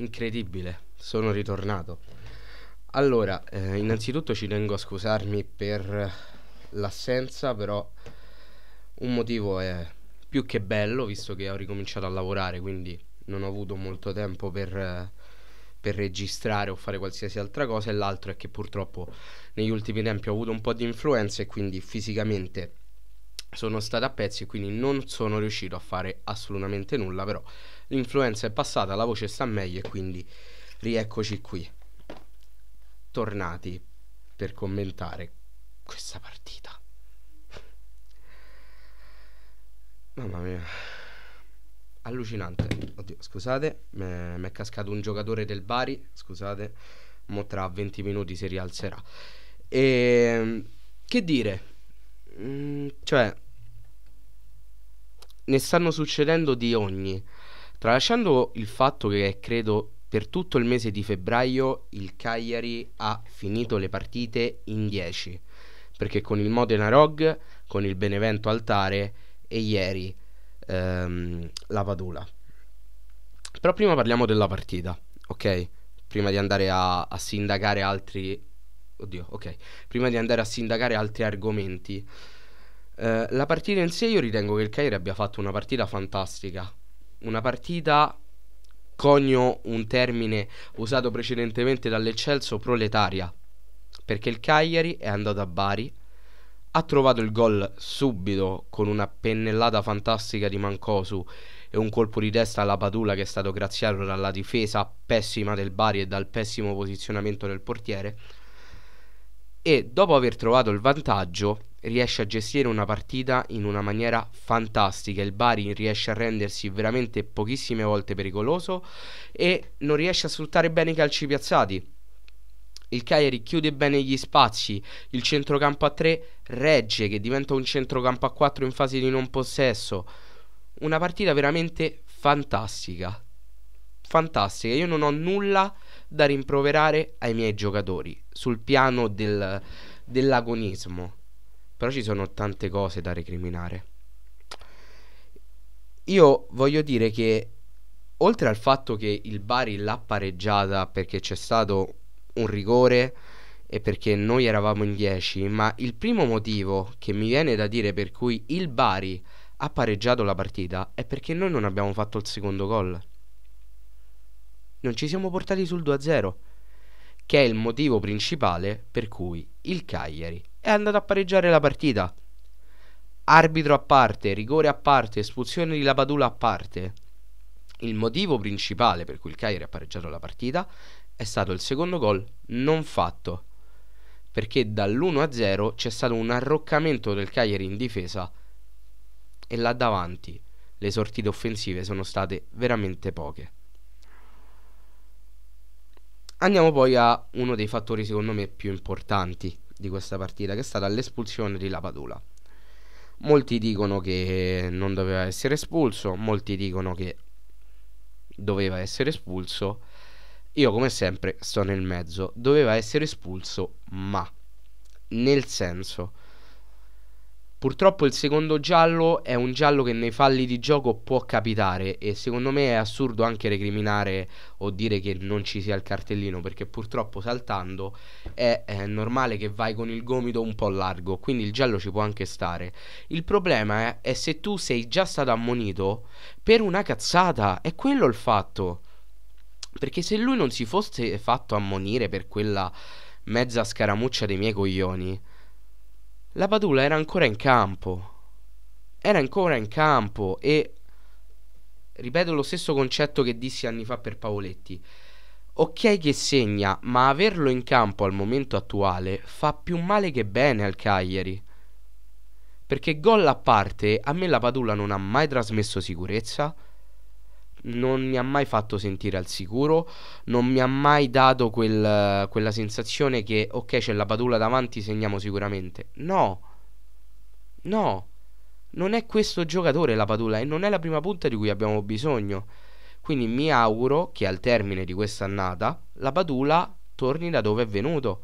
Incredibile, sono ritornato. Allora, eh, innanzitutto ci tengo a scusarmi per l'assenza, però un motivo è più che bello, visto che ho ricominciato a lavorare, quindi non ho avuto molto tempo per, per registrare o fare qualsiasi altra cosa, e l'altro è che purtroppo negli ultimi tempi ho avuto un po' di influenza e quindi fisicamente sono stata a pezzi e quindi non sono riuscito a fare assolutamente nulla, però l'influenza è passata, la voce sta meglio e quindi rieccoci qui, tornati per commentare questa partita. Mamma mia, allucinante. Oddio, scusate, mi è cascato un giocatore del Bari, scusate, mo tra 20 minuti si rialzerà. E ehm, che dire? Mm, cioè, ne stanno succedendo di ogni. Tralasciando il fatto che credo per tutto il mese di febbraio il Cagliari ha finito le partite in 10, perché con il Modena Rog, con il Benevento Altare e ieri ehm, la Padula. Però prima parliamo della partita, ok? Prima di andare a, a sindacare altri... Oddio, ok. Prima di andare a sindacare altri argomenti. Eh, la partita in sé io ritengo che il Cagliari abbia fatto una partita fantastica, una partita cogno un termine usato precedentemente dall'Eccelso proletaria, perché il Cagliari è andato a Bari, ha trovato il gol subito con una pennellata fantastica di Mancosu e un colpo di testa alla Padula che è stato graziato dalla difesa pessima del Bari e dal pessimo posizionamento del portiere. E dopo aver trovato il vantaggio, riesce a gestire una partita in una maniera fantastica. Il Bari riesce a rendersi veramente pochissime volte pericoloso e non riesce a sfruttare bene i calci piazzati. Il Cagliari chiude bene gli spazi, il centrocampo a 3 regge che diventa un centrocampo a 4 in fase di non possesso. Una partita veramente fantastica. Fantastica, io non ho nulla da rimproverare ai miei giocatori sul piano del, dell'agonismo però ci sono tante cose da recriminare. Io voglio dire che oltre al fatto che il Bari l'ha pareggiata perché c'è stato un rigore e perché noi eravamo in 10, ma il primo motivo che mi viene da dire per cui il Bari ha pareggiato la partita è perché noi non abbiamo fatto il secondo gol. Non ci siamo portati sul 2-0 che è il motivo principale per cui il Cagliari è andato a pareggiare la partita. Arbitro a parte, rigore a parte, espulsione di Lapadula a parte. Il motivo principale per cui il Cagliari ha pareggiato la partita è stato il secondo gol non fatto, perché dall'1-0 c'è stato un arroccamento del Cagliari in difesa e là davanti le sortite offensive sono state veramente poche. Andiamo poi a uno dei fattori secondo me più importanti di questa partita che è stata l'espulsione di Lapadula. Molti dicono che non doveva essere espulso, molti dicono che doveva essere espulso. Io come sempre sto nel mezzo, doveva essere espulso ma nel senso Purtroppo il secondo giallo è un giallo che nei falli di gioco può capitare e secondo me è assurdo anche recriminare o dire che non ci sia il cartellino perché purtroppo saltando è, è, normale che vai con il gomito un po' largo, quindi il giallo ci può anche stare. Il problema è, è se tu sei già stato ammonito per una cazzata, è quello il fatto. Perché se lui non si fosse fatto ammonire per quella mezza scaramuccia dei miei coglioni, la Padula era ancora in campo. Era ancora in campo e ripeto lo stesso concetto che dissi anni fa per Paoletti. Ok che segna, ma averlo in campo al momento attuale fa più male che bene al Cagliari. Perché gol a parte, a me la Padula non ha mai trasmesso sicurezza non mi ha mai fatto sentire al sicuro, non mi ha mai dato quel, quella sensazione che ok c'è la padula davanti, segniamo sicuramente. No, no, non è questo giocatore la padula e non è la prima punta di cui abbiamo bisogno. Quindi mi auguro che al termine di quest'annata la padula torni da dove è venuto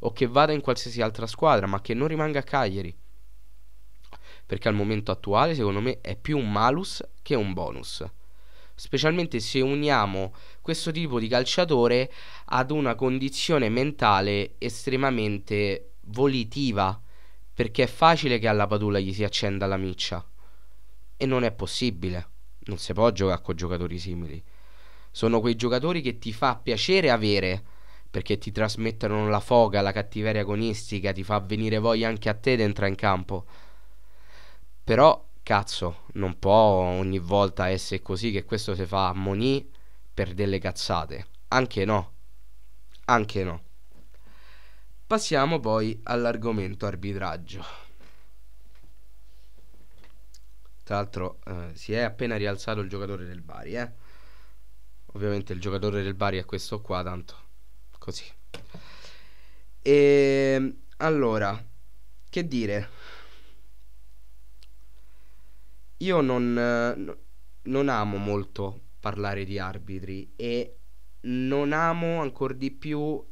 o che vada in qualsiasi altra squadra, ma che non rimanga a Cagliari. Perché al momento attuale, secondo me, è più un malus che un bonus specialmente se uniamo questo tipo di calciatore ad una condizione mentale estremamente volitiva, perché è facile che alla Padula gli si accenda la miccia e non è possibile, non si può giocare con giocatori simili. Sono quei giocatori che ti fa piacere avere perché ti trasmettono la foga, la cattiveria agonistica, ti fa venire voglia anche a te di entrare in campo. Però cazzo, non può ogni volta essere così che questo si fa a Moni per delle cazzate. Anche no. Anche no. Passiamo poi all'argomento arbitraggio. Tra l'altro eh, si è appena rialzato il giocatore del Bari, eh? Ovviamente il giocatore del Bari è questo qua, tanto così. E ehm, allora, che dire? io non, non amo molto parlare di arbitri e non amo ancora di più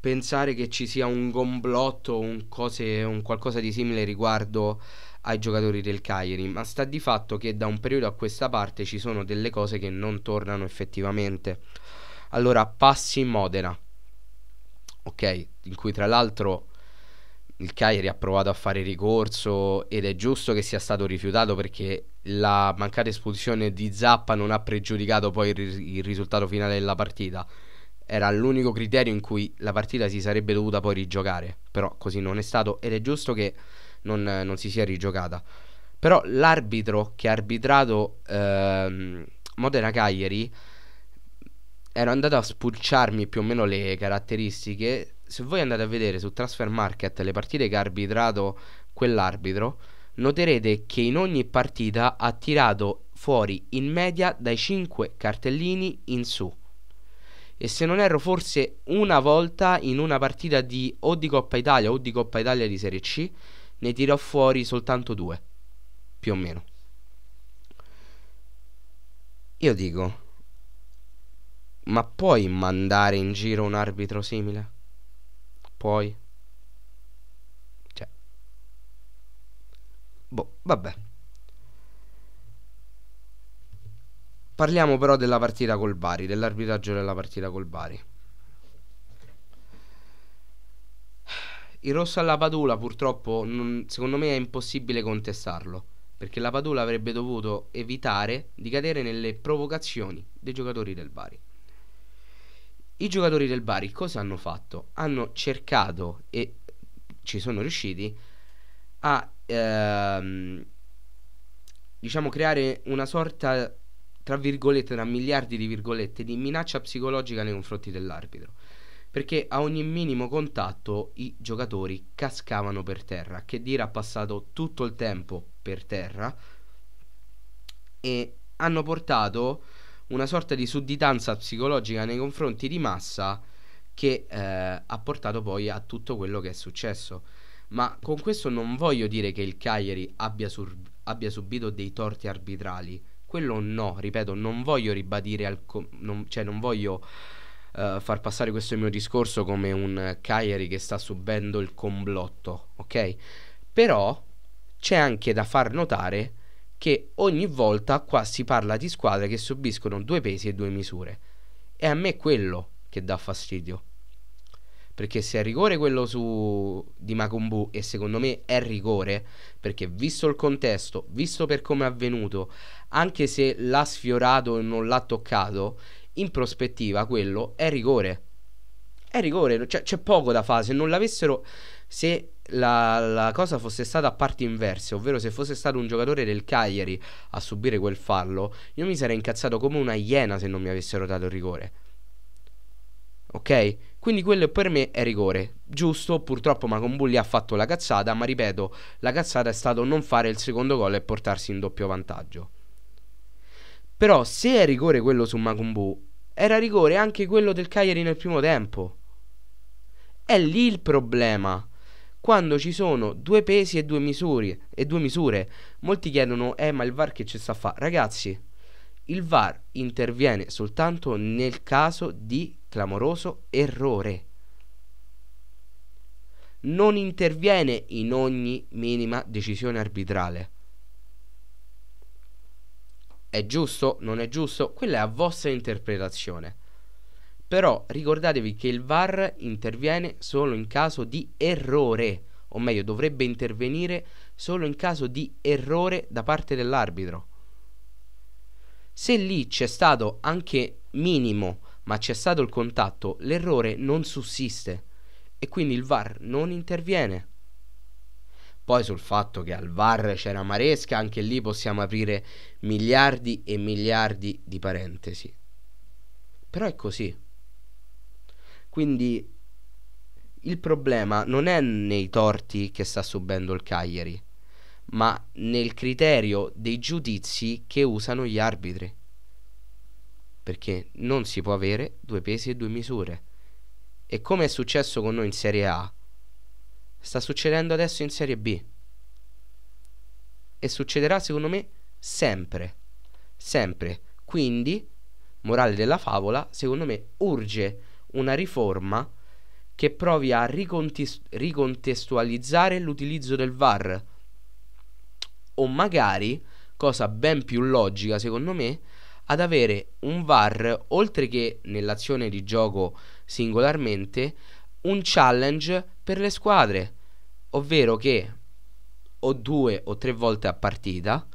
pensare che ci sia un gomblotto un, un qualcosa di simile riguardo ai giocatori del Cagliari, ma sta di fatto che da un periodo a questa parte ci sono delle cose che non tornano effettivamente. Allora, passi in Modena, ok, in cui tra l'altro il Cagliari ha provato a fare ricorso ed è giusto che sia stato rifiutato perché la mancata espulsione di Zappa non ha pregiudicato poi il, il risultato finale della partita. Era l'unico criterio in cui la partita si sarebbe dovuta poi rigiocare, però così non è stato ed è giusto che non, non si sia rigiocata. Però l'arbitro che ha arbitrato ehm, Modena Cagliari era andato a spulciarmi più o meno le caratteristiche se voi andate a vedere su Transfer Market le partite che ha arbitrato quell'arbitro, noterete che in ogni partita ha tirato fuori in media dai 5 cartellini in su. E se non erro forse una volta in una partita di o di Coppa Italia o di Coppa Italia di Serie C ne tirò fuori soltanto due, più o meno. Io dico, ma puoi mandare in giro un arbitro simile? poi. Cioè. Boh, vabbè. Parliamo però della partita col Bari, dell'arbitraggio della partita col Bari. Il rosso alla Padula purtroppo non, secondo me è impossibile contestarlo, perché la Padula avrebbe dovuto evitare di cadere nelle provocazioni dei giocatori del Bari. I giocatori del Bari cosa hanno fatto? Hanno cercato e ci sono riusciti a ehm, diciamo creare una sorta tra virgolette, tra miliardi di virgolette, di minaccia psicologica nei confronti dell'arbitro. Perché a ogni minimo contatto i giocatori cascavano per terra. Che dire ha passato tutto il tempo per terra e hanno portato una sorta di sudditanza psicologica nei confronti di Massa che eh, ha portato poi a tutto quello che è successo. Ma con questo non voglio dire che il Cagliari abbia, sur- abbia subito dei torti arbitrali. Quello no, ripeto, non voglio ribadire, al com- non, cioè non voglio eh, far passare questo mio discorso come un Cagliari che sta subendo il complotto, ok? Però c'è anche da far notare che ogni volta qua si parla di squadre che subiscono due pesi e due misure. E a me è quello che dà fastidio. Perché se è rigore quello su di Macumbu e secondo me è rigore, perché visto il contesto, visto per come è avvenuto, anche se l'ha sfiorato e non l'ha toccato, in prospettiva quello è rigore. È rigore, cioè, c'è poco da fare, se non l'avessero se la, la, cosa fosse stata a parti inverse, ovvero se fosse stato un giocatore del Cagliari a subire quel fallo, io mi sarei incazzato come una iena se non mi avessero dato il rigore. Ok? Quindi quello per me è rigore. Giusto, purtroppo Macombulli ha fatto la cazzata, ma ripeto, la cazzata è stato non fare il secondo gol e portarsi in doppio vantaggio. Però se è rigore quello su Macumbu, era rigore anche quello del Cagliari nel primo tempo. È lì il problema quando ci sono due pesi e due misure, e due misure. molti chiedono eh ma il VAR che ci sta a fare ragazzi il VAR interviene soltanto nel caso di clamoroso errore non interviene in ogni minima decisione arbitrale è giusto? non è giusto? quella è a vostra interpretazione però ricordatevi che il VAR interviene solo in caso di errore, o meglio dovrebbe intervenire solo in caso di errore da parte dell'arbitro. Se lì c'è stato anche minimo, ma c'è stato il contatto, l'errore non sussiste e quindi il VAR non interviene. Poi sul fatto che al VAR c'era Maresca, anche lì possiamo aprire miliardi e miliardi di parentesi. Però è così. Quindi il problema non è nei torti che sta subendo il Cagliari, ma nel criterio dei giudizi che usano gli arbitri. Perché non si può avere due pesi e due misure. E come è successo con noi in Serie A, sta succedendo adesso in Serie B. E succederà secondo me sempre. Sempre. Quindi, morale della favola, secondo me urge una riforma che provi a ricontest- ricontestualizzare l'utilizzo del VAR o magari, cosa ben più logica secondo me, ad avere un VAR oltre che nell'azione di gioco singolarmente un challenge per le squadre, ovvero che o due o tre volte a partita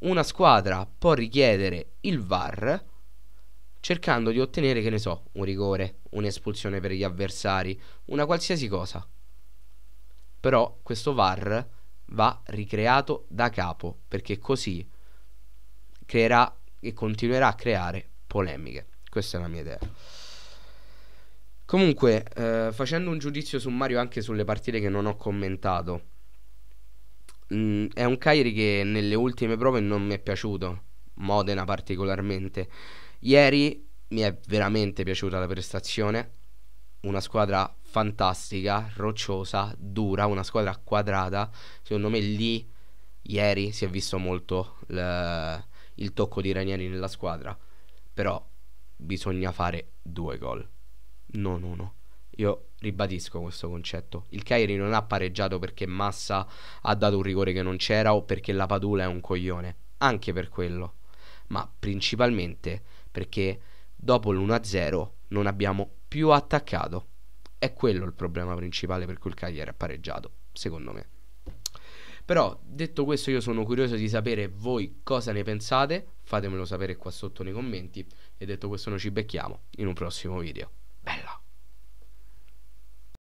una squadra può richiedere il VAR cercando di ottenere, che ne so, un rigore, un'espulsione per gli avversari, una qualsiasi cosa. Però questo VAR va ricreato da capo, perché così creerà e continuerà a creare polemiche. Questa è la mia idea. Comunque, eh, facendo un giudizio sommario anche sulle partite che non ho commentato, mh, mm, è un Kairi che nelle ultime prove non mi è piaciuto, Modena particolarmente Ieri mi è veramente piaciuta la prestazione. Una squadra fantastica, rocciosa, dura, una squadra quadrata. Secondo me lì ieri si è visto molto l- il tocco di Ranieri nella squadra. Però bisogna fare due gol, non uno. Io ribadisco questo concetto. Il Cairi non ha pareggiato perché Massa ha dato un rigore che non c'era o perché la Padula è un coglione. Anche per quello ma principalmente perché dopo l'1-0 non abbiamo più attaccato. È quello il problema principale per cui il Cagliari ha pareggiato, secondo me. Però detto questo io sono curioso di sapere voi cosa ne pensate, fatemelo sapere qua sotto nei commenti e detto questo noi ci becchiamo in un prossimo video. Bella!